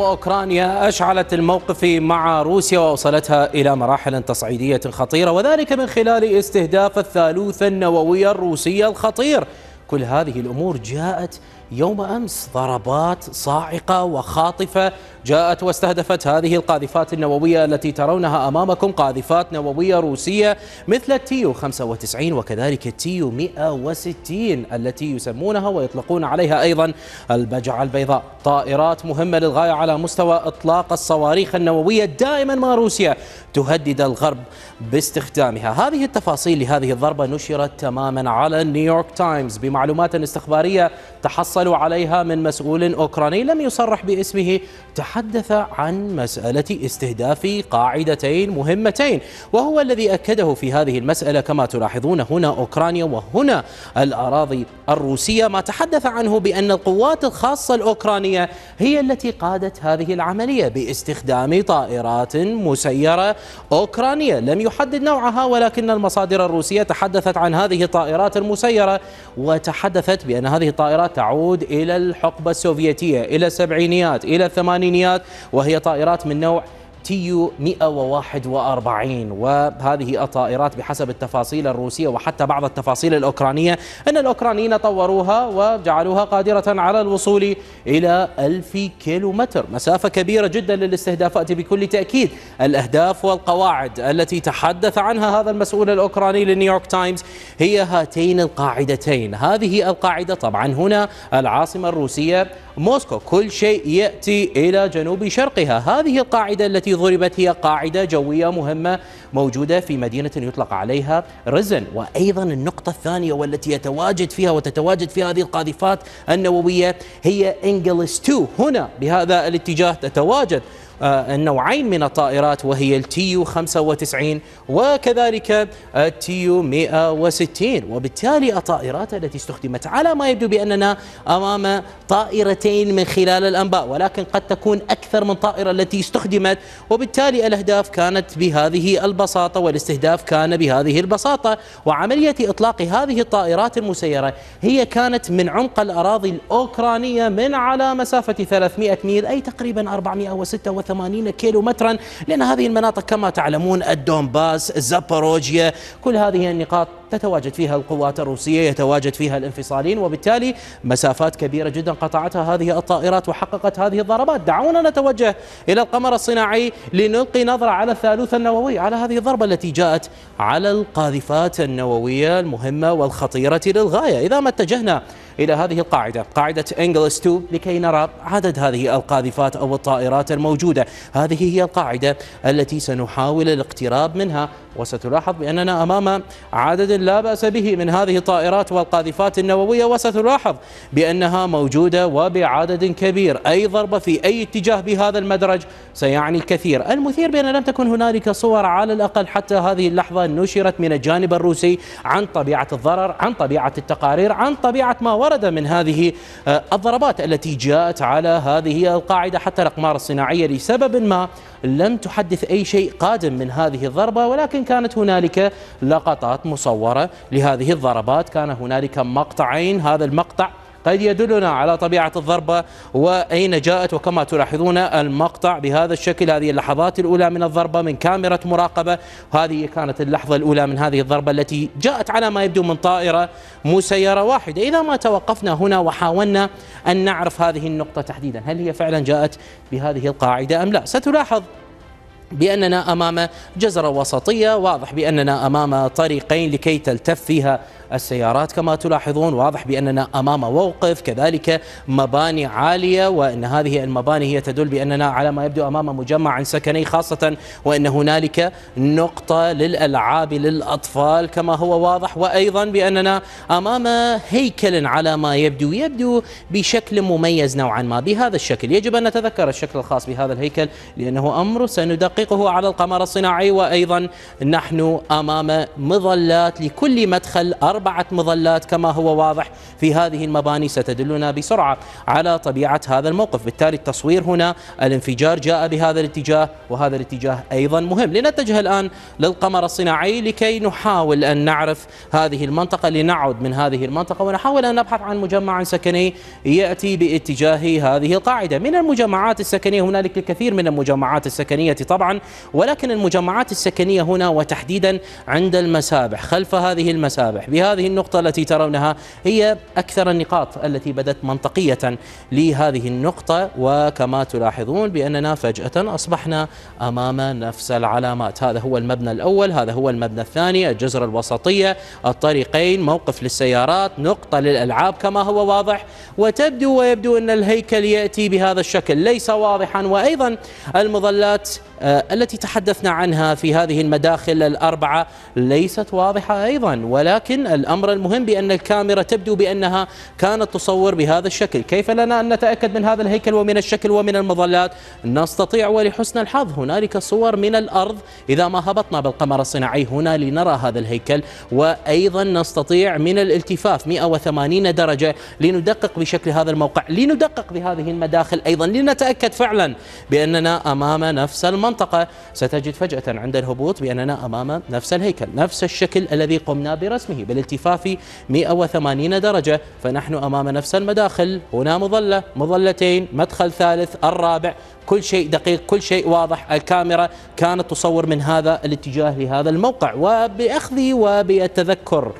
أوكرانيا أشعلت الموقف مع روسيا وأوصلتها إلى مراحل تصعيدية خطيرة وذلك من خلال استهداف الثالوث النووي الروسي الخطير كل هذه الأمور جاءت يوم امس ضربات صاعقه وخاطفه جاءت واستهدفت هذه القاذفات النوويه التي ترونها امامكم قاذفات نوويه روسيه مثل التيو 95 وكذلك التيو 160 التي يسمونها ويطلقون عليها ايضا البجعه البيضاء، طائرات مهمه للغايه على مستوى اطلاق الصواريخ النوويه دائما ما روسيا تهدد الغرب باستخدامها، هذه التفاصيل لهذه الضربه نشرت تماما على نيويورك تايمز بمعلومات استخباريه تحصل اتصلوا عليها من مسؤول أوكراني لم يصرح باسمه تحدث عن مسألة استهداف قاعدتين مهمتين وهو الذي أكده في هذه المسألة كما تلاحظون هنا أوكرانيا وهنا الأراضي الروسية ما تحدث عنه بأن القوات الخاصة الأوكرانية هي التي قادت هذه العملية باستخدام طائرات مسيرة أوكرانية لم يحدد نوعها ولكن المصادر الروسية تحدثت عن هذه الطائرات المسيرة وتحدثت بأن هذه الطائرات تعود تعود إلى الحقبة السوفيتية إلى السبعينيات إلى الثمانينيات وهي طائرات من نوع تيو 141 وهذه الطائرات بحسب التفاصيل الروسية وحتى بعض التفاصيل الأوكرانية أن الأوكرانيين طوروها وجعلوها قادرة على الوصول إلى 1000 كيلومتر مسافة كبيرة جدا للاستهدافات بكل تأكيد الأهداف والقواعد التي تحدث عنها هذا المسؤول الأوكراني لنيويورك تايمز هي هاتين القاعدتين هذه القاعدة طبعا هنا العاصمة الروسية موسكو كل شيء يأتي إلى جنوب شرقها هذه القاعدة التي ضربت هي قاعدة جوية مهمة موجودة في مدينة يطلق عليها رزن وأيضا النقطة الثانية والتي يتواجد فيها وتتواجد في هذه القاذفات النووية هي إنجلس 2 هنا بهذا الاتجاه تتواجد آه، النوعين من الطائرات وهي التيو 95 وكذلك التيو آه، 160 وبالتالي الطائرات التي استخدمت على ما يبدو بأننا أمام طائرتين من خلال الأنباء ولكن قد تكون أكثر من طائرة التي استخدمت وبالتالي الأهداف كانت بهذه البساطة والاستهداف كان بهذه البساطة وعملية إطلاق هذه الطائرات المسيرة هي كانت من عمق الأراضي الأوكرانية من على مسافة 300 ميل أي تقريبا 436 80 كيلو مترا لأن هذه المناطق كما تعلمون الدومباس زاباروجيا كل هذه النقاط تتواجد فيها القوات الروسية يتواجد فيها الانفصالين وبالتالي مسافات كبيرة جدا قطعتها هذه الطائرات وحققت هذه الضربات دعونا نتوجه إلى القمر الصناعي لنلقي نظرة على الثالوث النووي على هذه الضربة التي جاءت على القاذفات النووية المهمة والخطيرة للغاية إذا ما اتجهنا إلى هذه القاعدة قاعدة إنجلس 2 لكي نرى عدد هذه القاذفات أو الطائرات الموجودة هذه هي القاعدة التي سنحاول الاقتراب منها وستلاحظ بأننا أمام عدد لا بأس به من هذه الطائرات والقاذفات النووية وستلاحظ بأنها موجودة وبعدد كبير أي ضربة في أي اتجاه بهذا المدرج سيعني الكثير المثير بأن لم تكن هنالك صور على الأقل حتى هذه اللحظة نشرت من الجانب الروسي عن طبيعة الضرر عن طبيعة التقارير عن طبيعة ما ورد من هذه آه، الضربات التي جاءت على هذه القاعدة حتى الأقمار الصناعية لسبب ما لم تحدث أي شيء قادم من هذه الضربة ولكن كانت هنالك لقطات مصورة المحاورة لهذه الضربات كان هنالك مقطعين هذا المقطع قد يدلنا على طبيعة الضربة وأين جاءت وكما تلاحظون المقطع بهذا الشكل هذه اللحظات الأولى من الضربة من كاميرا مراقبة هذه كانت اللحظة الأولى من هذه الضربة التي جاءت على ما يبدو من طائرة مسيرة واحدة إذا ما توقفنا هنا وحاولنا أن نعرف هذه النقطة تحديدا هل هي فعلا جاءت بهذه القاعدة أم لا ستلاحظ بأننا أمام جزرة وسطية واضح بأننا أمام طريقين لكي تلتف فيها السيارات كما تلاحظون واضح بأننا أمام موقف كذلك مباني عالية وأن هذه المباني هي تدل بأننا على ما يبدو أمام مجمع سكني خاصة وأن هنالك نقطة للألعاب للأطفال كما هو واضح وأيضا بأننا أمام هيكل على ما يبدو يبدو بشكل مميز نوعا ما بهذا الشكل يجب أن نتذكر الشكل الخاص بهذا الهيكل لأنه أمر سندققه على القمر الصناعي وأيضا نحن أمام مظلات لكل مدخل أربع أربعة مظلات كما هو واضح في هذه المباني ستدلنا بسرعة على طبيعة هذا الموقف بالتالي التصوير هنا الانفجار جاء بهذا الاتجاه وهذا الاتجاه أيضا مهم لنتجه الآن للقمر الصناعي لكي نحاول أن نعرف هذه المنطقة لنعد من هذه المنطقة ونحاول أن نبحث عن مجمع سكني يأتي باتجاه هذه القاعدة من المجمعات السكنية هنالك الكثير من المجمعات السكنية طبعا ولكن المجمعات السكنية هنا وتحديدا عند المسابح خلف هذه المسابح بهذا هذه النقطة التي ترونها هي أكثر النقاط التي بدت منطقية لهذه النقطة وكما تلاحظون بأننا فجأة أصبحنا أمام نفس العلامات هذا هو المبنى الأول هذا هو المبنى الثاني الجزر الوسطية الطريقين موقف للسيارات نقطة للألعاب كما هو واضح وتبدو ويبدو أن الهيكل يأتي بهذا الشكل ليس واضحا وأيضا المظلات آه، التي تحدثنا عنها في هذه المداخل الأربعة ليست واضحة أيضا ولكن الأمر المهم بأن الكاميرا تبدو بأنها كانت تصور بهذا الشكل كيف لنا أن نتأكد من هذا الهيكل ومن الشكل ومن المظلات نستطيع ولحسن الحظ هنالك صور من الأرض إذا ما هبطنا بالقمر الصناعي هنا لنرى هذا الهيكل وأيضا نستطيع من الالتفاف 180 درجة لندقق بشكل هذا الموقع لندقق بهذه المداخل أيضا لنتأكد فعلا بأننا أمام نفس المنطقة المنطقة ستجد فجأة عند الهبوط بأننا أمام نفس الهيكل نفس الشكل الذي قمنا برسمه بالالتفاف 180 درجة فنحن أمام نفس المداخل هنا مظلة مظلتين مدخل ثالث الرابع كل شيء دقيق كل شيء واضح الكاميرا كانت تصور من هذا الاتجاه لهذا الموقع وبأخذي وبالتذكر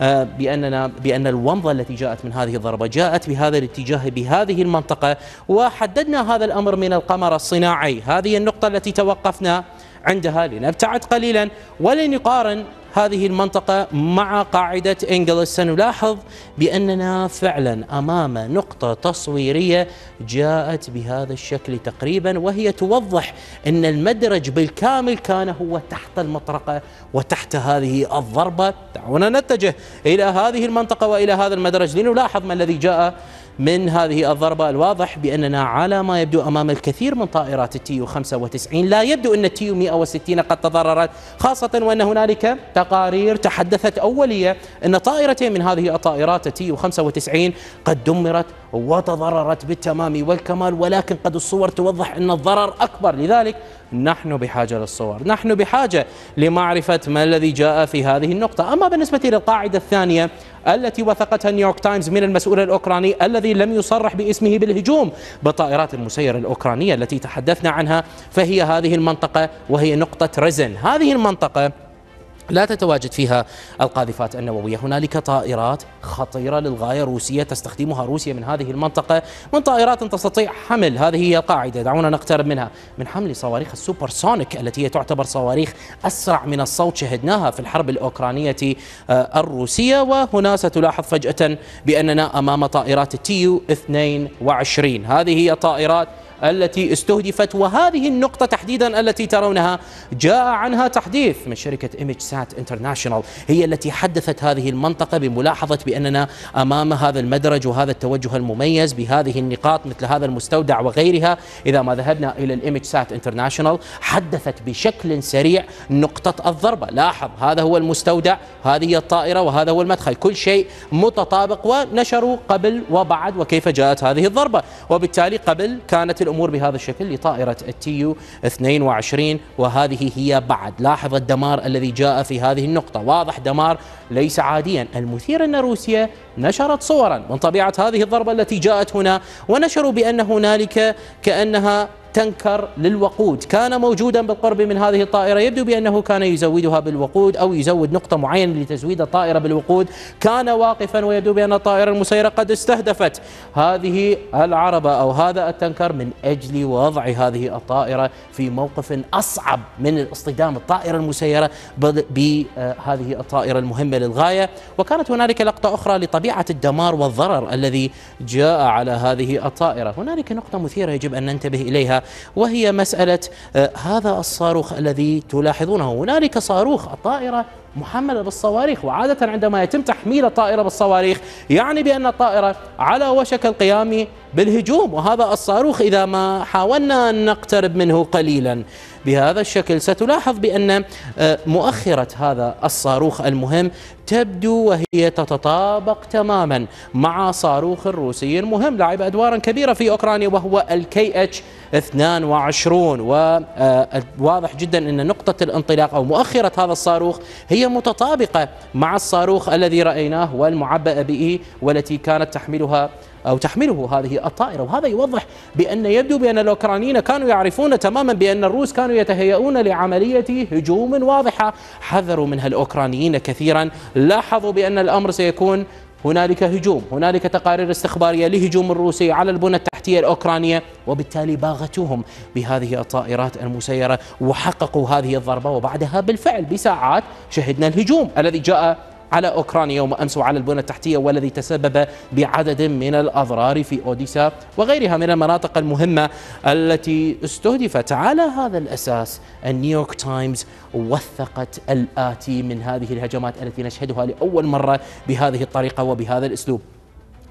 آه، بأننا بأن الومضة التي جاءت من هذه الضربة جاءت بهذا الاتجاه بهذه المنطقة وحددنا هذا الأمر من القمر الصناعي هذه النقطة التي توقفنا عندها لنبتعد قليلا ولنقارن هذه المنطقة مع قاعدة إنجلس سنلاحظ بأننا فعلا أمام نقطة تصويرية جاءت بهذا الشكل تقريبا وهي توضح أن المدرج بالكامل كان هو تحت المطرقة وتحت هذه الضربة دعونا نتجه إلى هذه المنطقة وإلى هذا المدرج لنلاحظ ما الذي جاء من هذه الضربة الواضح بأننا على ما يبدو أمام الكثير من طائرات التيو 95 لا يبدو أن التيو 160 قد تضررت خاصة وأن هنالك تقارير تحدثت أولية أن طائرتين من هذه الطائرات التيو 95 قد دمرت وتضررت بالتمام والكمال ولكن قد الصور توضح أن الضرر أكبر لذلك نحن بحاجة للصور نحن بحاجة لمعرفة ما الذي جاء في هذه النقطة أما بالنسبة للقاعدة الثانية التي وثقتها نيويورك تايمز من المسؤول الأوكراني الذي لم يصرح باسمه بالهجوم بالطائرات المسيرة الأوكرانية التي تحدثنا عنها فهي هذه المنطقة وهي نقطة رزن هذه المنطقة لا تتواجد فيها القاذفات النووية هنالك طائرات خطيرة للغاية روسية تستخدمها روسيا من هذه المنطقة من طائرات تستطيع حمل هذه هي القاعدة دعونا نقترب منها من حمل صواريخ السوبرسونيك التي هي تعتبر صواريخ أسرع من الصوت شهدناها في الحرب الأوكرانية آه، الروسية وهنا ستلاحظ فجأة بأننا أمام طائرات التيو 22 هذه هي طائرات التي استهدفت وهذه النقطة تحديدا التي ترونها جاء عنها تحديث من شركة إيمج سات انترناشونال هي التي حدثت هذه المنطقة بملاحظة بأننا أمام هذا المدرج وهذا التوجه المميز بهذه النقاط مثل هذا المستودع وغيرها إذا ما ذهبنا إلى الإيمج سات انترناشونال حدثت بشكل سريع نقطة الضربة لاحظ هذا هو المستودع هذه الطائرة وهذا هو المدخل كل شيء متطابق ونشروا قبل وبعد وكيف جاءت هذه الضربة وبالتالي قبل كانت الأمور بهذا الشكل لطائرة التيو 22 وهذه هي بعد لاحظ الدمار الذي جاء في هذه النقطة واضح دمار ليس عاديا المثير أن روسيا نشرت صورا من طبيعة هذه الضربة التي جاءت هنا ونشروا بأن هنالك كأنها تنكر للوقود كان موجودا بالقرب من هذه الطائرة يبدو بأنه كان يزودها بالوقود أو يزود نقطة معينة لتزويد الطائرة بالوقود كان واقفا ويبدو بأن الطائرة المسيرة قد استهدفت هذه العربة أو هذا التنكر من أجل وضع هذه الطائرة في موقف أصعب من اصطدام الطائرة المسيرة بهذه آه، الطائرة المهمة للغاية وكانت هنالك لقطة أخرى لطبيعة طبيعة الدمار والضرر الذي جاء على هذه الطائرة هنالك نقطة مثيرة يجب أن ننتبه إليها وهي مسألة آه، هذا الصاروخ الذي تلاحظونه هنالك صاروخ الطائرة محملة بالصواريخ وعادة عندما يتم تحميل الطائرة بالصواريخ يعني بأن الطائرة على وشك القيام بالهجوم وهذا الصاروخ إذا ما حاولنا أن نقترب منه قليلا بهذا الشكل ستلاحظ بأن آه، مؤخرة هذا الصاروخ المهم تبدو وهي تتطابق تماما مع صاروخ روسي مهم لعب أدوارا كبيرة في أوكرانيا وهو الكي اتش 22 وواضح جدا أن نقطة الانطلاق أو مؤخرة هذا الصاروخ هي متطابقة مع الصاروخ الذي رأيناه والمعبأ به والتي كانت تحملها أو تحمله هذه الطائرة وهذا يوضح بأن يبدو بأن الأوكرانيين كانوا يعرفون تماما بأن الروس كانوا يتهيئون لعملية هجوم واضحة حذروا منها الأوكرانيين كثيرا لاحظوا بأن الأمر سيكون هنالك هجوم هنالك تقارير استخبارية لهجوم الروسي على البنى التحتية الأوكرانية وبالتالي باغتوهم بهذه الطائرات المسيرة وحققوا هذه الضربة وبعدها بالفعل بساعات شهدنا الهجوم الذي جاء على أوكرانيا يوم أمس وعلى البنى التحتية والذي تسبب بعدد من الأضرار في أوديسا وغيرها من المناطق المهمة التي استهدفت على هذا الأساس النيويورك تايمز وثقت الآتي من هذه الهجمات التي نشهدها لأول مرة بهذه الطريقة وبهذا الأسلوب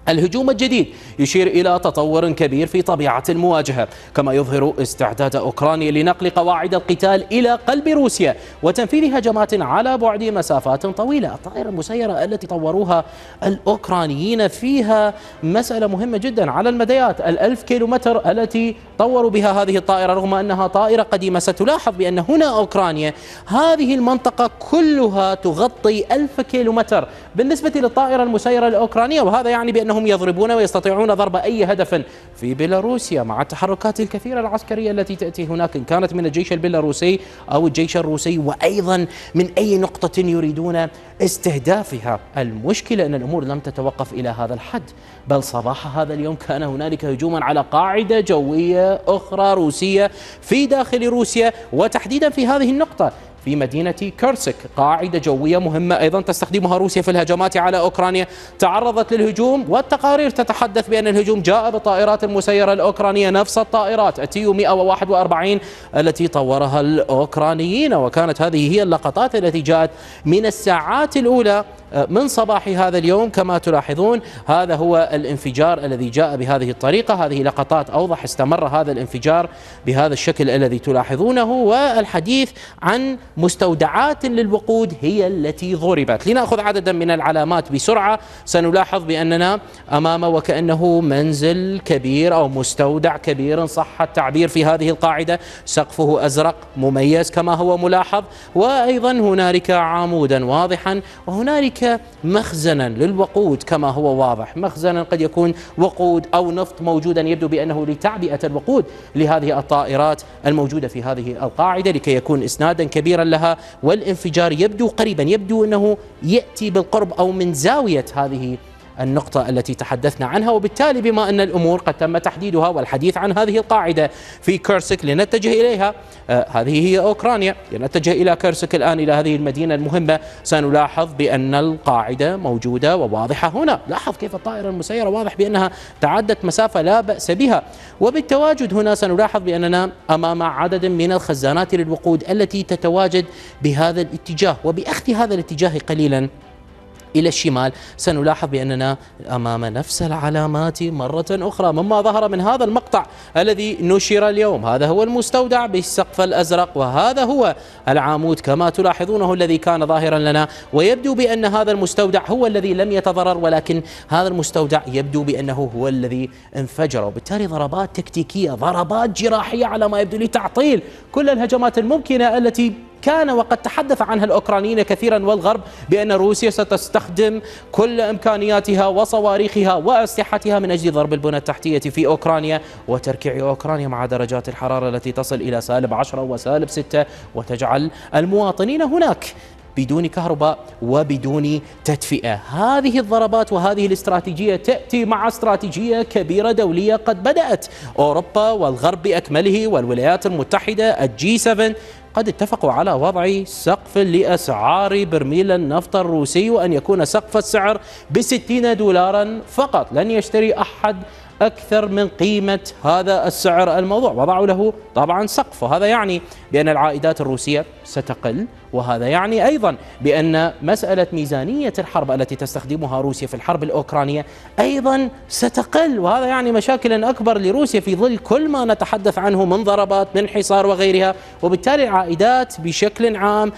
الهجوم الجديد يشير إلى تطور كبير في طبيعة المواجهة كما يظهر استعداد أوكرانيا لنقل قواعد القتال إلى قلب روسيا وتنفيذ هجمات على بعد مسافات طويلة الطائرة المسيرة التي طوروها الأوكرانيين فيها مسألة مهمة جدا على المديات الألف كيلومتر التي طوروا بها هذه الطائرة رغم أنها طائرة قديمة ستلاحظ بأن هنا أوكرانيا هذه المنطقة كلها تغطي ألف كيلومتر بالنسبة للطائرة المسيرة الأوكرانية وهذا يعني بأنه أنهم يضربون ويستطيعون ضرب أي هدف في بيلاروسيا مع التحركات الكثيرة العسكرية التي تأتي هناك إن كانت من الجيش البيلاروسي أو الجيش الروسي وأيضا من أي نقطة يريدون استهدافها المشكلة أن الأمور لم تتوقف إلى هذا الحد بل صباح هذا اليوم كان هنالك هجوما على قاعدة جوية أخرى روسية في داخل روسيا وتحديدا في هذه النقطة في مدينة كيرسك قاعدة جوية مهمة أيضا تستخدمها روسيا في الهجمات على أوكرانيا تعرضت للهجوم والتقارير تتحدث بأن الهجوم جاء بالطائرات المسيرة الأوكرانية نفس الطائرات تيو 141 التي طورها الأوكرانيين وكانت هذه هي اللقطات التي جاءت من الساعات الأولى آه، من صباح هذا اليوم كما تلاحظون هذا هو الانفجار الذي جاء بهذه الطريقة هذه لقطات أوضح استمر هذا الانفجار بهذا الشكل الذي تلاحظونه والحديث عن مستودعات للوقود هي التي ضربت لنأخذ عددا من العلامات بسرعة سنلاحظ بأننا أمام وكأنه منزل كبير أو مستودع كبير صح التعبير في هذه القاعدة سقفه أزرق مميز كما هو ملاحظ وأيضا هنالك عمودا واضحا وهنالك هنالك مخزنا للوقود كما هو واضح مخزنا قد يكون وقود أو نفط موجودا يبدو بأنه لتعبئة الوقود لهذه الطائرات الموجودة في هذه القاعدة لكي يكون إسنادا كبيرا لها والانفجار يبدو قريبا يبدو أنه يأتي بالقرب أو من زاوية هذه النقطة التي تحدثنا عنها وبالتالي بما أن الأمور قد تم تحديدها والحديث عن هذه القاعدة في كيرسك لنتجه إليها آه هذه هي أوكرانيا لنتجه إلى كيرسك الآن إلى هذه المدينة المهمة سنلاحظ بأن القاعدة موجودة وواضحة هنا لاحظ كيف الطائرة المسيرة واضح بأنها تعدت مسافة لا بأس بها وبالتواجد هنا سنلاحظ بأننا أمام عدد من الخزانات للوقود التي تتواجد بهذا الاتجاه وبأخذ هذا الاتجاه قليلا إلى الشمال سنلاحظ بأننا أمام نفس العلامات مرة أخرى مما ظهر من هذا المقطع الذي نشر اليوم هذا هو المستودع بالسقف الأزرق وهذا هو العمود كما تلاحظونه الذي كان ظاهرا لنا ويبدو بأن هذا المستودع هو الذي لم يتضرر ولكن هذا المستودع يبدو بأنه هو الذي انفجر وبالتالي ضربات تكتيكية ضربات جراحية على ما يبدو لتعطيل كل الهجمات الممكنة التي كان وقد تحدث عنها الأوكرانيين كثيرا والغرب بأن روسيا ستستخدم كل إمكانياتها وصواريخها وأسلحتها من أجل ضرب البنى التحتية في أوكرانيا وتركيع أوكرانيا مع درجات الحرارة التي تصل إلى سالب 10 وسالب 6 وتجعل المواطنين هناك بدون كهرباء وبدون تدفئة هذه الضربات وهذه الاستراتيجية تأتي مع استراتيجية كبيرة دولية قد بدأت أوروبا والغرب بأكمله والولايات المتحدة الجي 7 قد اتفقوا على وضع سقف لأسعار برميل النفط الروسي وأن يكون سقف السعر بستين دولارا فقط لن يشتري أحد أكثر من قيمة هذا السعر الموضوع وضعوا له طبعا سقف وهذا يعني بأن العائدات الروسية ستقل وهذا يعني أيضا بأن مسألة ميزانية الحرب التي تستخدمها روسيا في الحرب الأوكرانية أيضا ستقل وهذا يعني مشاكل أكبر لروسيا في ظل كل ما نتحدث عنه من ضربات من حصار وغيرها وبالتالي العائدات بشكل عام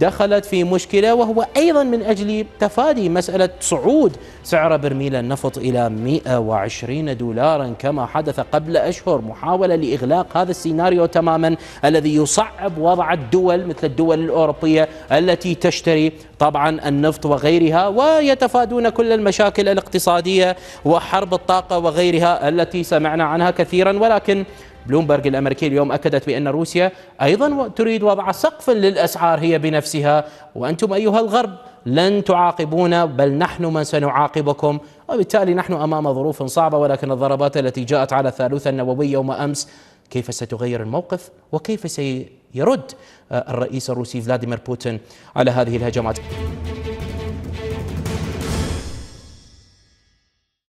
دخلت في مشكلة وهو أيضا من أجل تفادي مسألة صعود سعر برميل النفط إلى 120 دولار دولارا كما حدث قبل أشهر محاولة لإغلاق هذا السيناريو تماما الذي يصعب وضع الدول مثل الدول الأوروبية التي تشتري طبعا النفط وغيرها ويتفادون كل المشاكل الاقتصادية وحرب الطاقة وغيرها التي سمعنا عنها كثيرا ولكن بلومبرج الأمريكية اليوم أكدت بأن روسيا أيضا تريد وضع سقف للأسعار هي بنفسها وأنتم أيها الغرب لن تعاقبونا بل نحن من سنعاقبكم وبالتالي نحن أمام ظروف صعبة ولكن الضربات التي جاءت على الثالوث النووي يوم أمس كيف ستغير الموقف وكيف سيرد الرئيس الروسي فلاديمير بوتين على هذه الهجمات